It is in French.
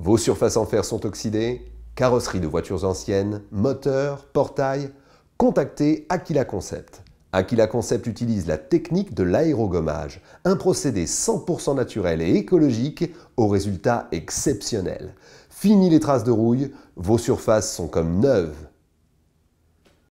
Vos surfaces en fer sont oxydées, carrosserie de voitures anciennes, moteurs, portails. Contactez Aquila Concept. Aquila Concept utilise la technique de l'aérogommage, un procédé 100% naturel et écologique aux résultats exceptionnels. Fini les traces de rouille, vos surfaces sont comme neuves.